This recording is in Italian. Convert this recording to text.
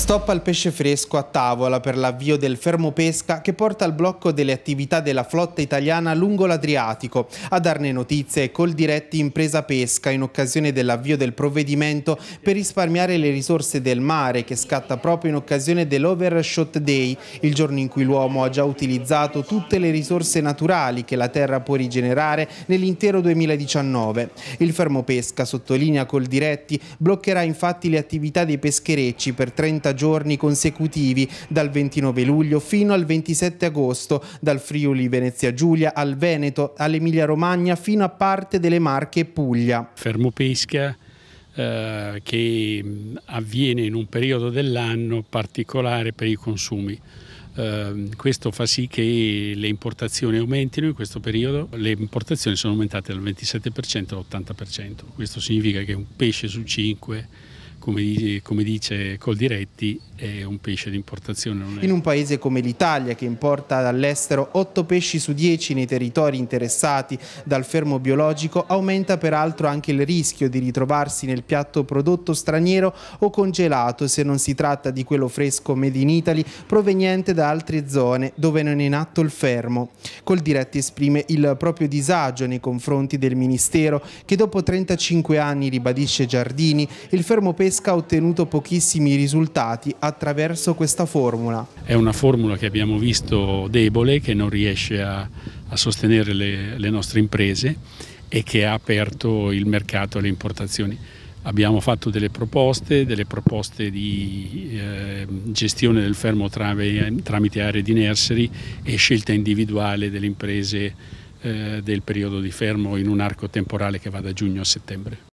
Stop al pesce fresco a tavola per l'avvio del fermo pesca che porta al blocco delle attività della flotta italiana lungo l'Adriatico. A darne notizie col diretti Impresa Pesca in occasione dell'avvio del provvedimento per risparmiare le risorse del mare che scatta proprio in occasione dell'Overshot Day, il giorno in cui l'uomo ha già utilizzato tutte le risorse naturali che la terra può rigenerare nell'intero 2019. Il fermo pesca, sottolinea col diretti, bloccherà infatti le attività dei pescherecci per 30 40 giorni consecutivi dal 29 luglio fino al 27 agosto, dal Friuli Venezia Giulia al Veneto, all'Emilia Romagna fino a parte delle Marche Puglia. Fermo pesca eh, che mm, avviene in un periodo dell'anno particolare per i consumi. Ehm, questo fa sì che le importazioni aumentino in questo periodo, le importazioni sono aumentate dal 27% all'80%, questo significa che un pesce su 5 come, dice, come dice Coldiretti, è un pesce di importazione. In un paese come l'Italia, che importa dall'estero 8 pesci su 10 nei territori interessati dal fermo biologico, aumenta peraltro anche il rischio di ritrovarsi nel piatto prodotto straniero o congelato se non si tratta di quello fresco made in Italy proveniente da altre zone dove non è in atto il fermo. Coldiretti esprime il proprio disagio nei confronti del Ministero che dopo 35 anni ribadisce Giardini, il fermo pesce pesca ha ottenuto pochissimi risultati attraverso questa formula. È una formula che abbiamo visto debole, che non riesce a, a sostenere le, le nostre imprese e che ha aperto il mercato alle importazioni. Abbiamo fatto delle proposte, delle proposte di eh, gestione del fermo tra, tramite aree di nursery e scelta individuale delle imprese eh, del periodo di fermo in un arco temporale che va da giugno a settembre.